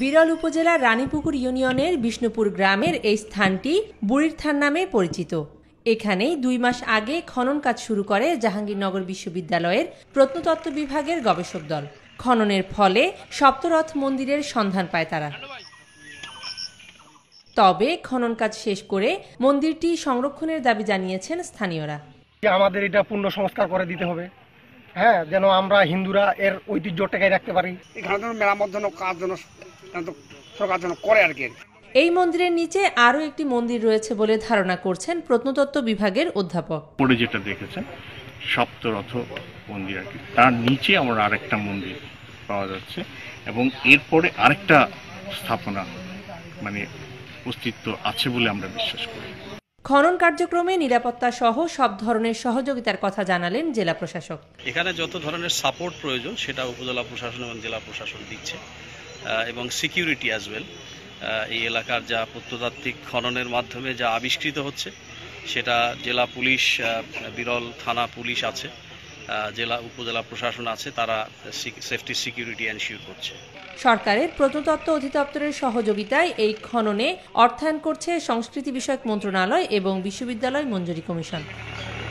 বিরল উপজেলার রানীপুকুর ইউনিয়নের বিষ্ণুপুর গ্রামের এই স্থানটি বুড়ির থান নামে পরিচিত এখানেই দুই মাস আগে খনন কাজ শুরু করে জাহাঙ্গীরনগর বিশ্ববিদ্যালয়ের প্রত্নতত্ত্ব বিভাগের গবেষক দল খননের ফলে সপ্তরথ মন্দিরের সন্ধান পায় তারা তবে খনন কাজ শেষ করে মন্দিরটি সংরক্ষণের দাবি জানিয়েছেন স্থানীয়রা আমাদের এটা পূর্ণ সংস্কার করে দিতে হবে হ্যাঁ যেন আমরা হিন্দুরা এর ঐতিহ্য টেকাই রাখতে পারি এখানে মেরামত জন্য কাজ জন্য সরকার যেন করে আর কি এই মন্দিরের নিচে আরো একটি মন্দির রয়েছে বলে ধারণা করছেন প্রত্নতত্ত্ব বিভাগের অধ্যাপক পড়ে যেটা দেখেছেন সপ্তরথ মন্দির আর কি তার নিচে আমার আরেকটা মন্দির পাওয়া যাচ্ছে এবং এরপরে আরেকটা স্থাপনা মানে অস্তিত্ব আছে বলে আমরা বিশ্বাস করি খনন কার্যক্রমে নিরাপত্তা সহ সব ধরনের সহযোগিতার কথা জানালেন জেলা প্রশাসক এখানে যত ধরনের সাপোর্ট প্রয়োজন সেটা উপজেলা প্রশাসন এবং জেলা প্রশাসন দিচ্ছে এবং সিকিউরিটি অ্যাজ ওয়েল এই এলাকার যা প্রত্নতাত্ত্বিক খননের মাধ্যমে যা আবিষ্কৃত হচ্ছে সেটা জেলা পুলিশ বিরল থানা পুলিশ আছে জেলা উপজেলা প্রশাসন আছে তারা সেফটি সিকিউরিটি এনশিওর করছে সরকারের প্রত্নতত্ত্ব অধিদপ্তরের সহযোগিতায় এই খননে অর্থায়ন করছে সংস্কৃতি বিষয়ক মন্ত্রণালয় এবং বিশ্ববিদ্যালয় মঞ্জুরি কমিশন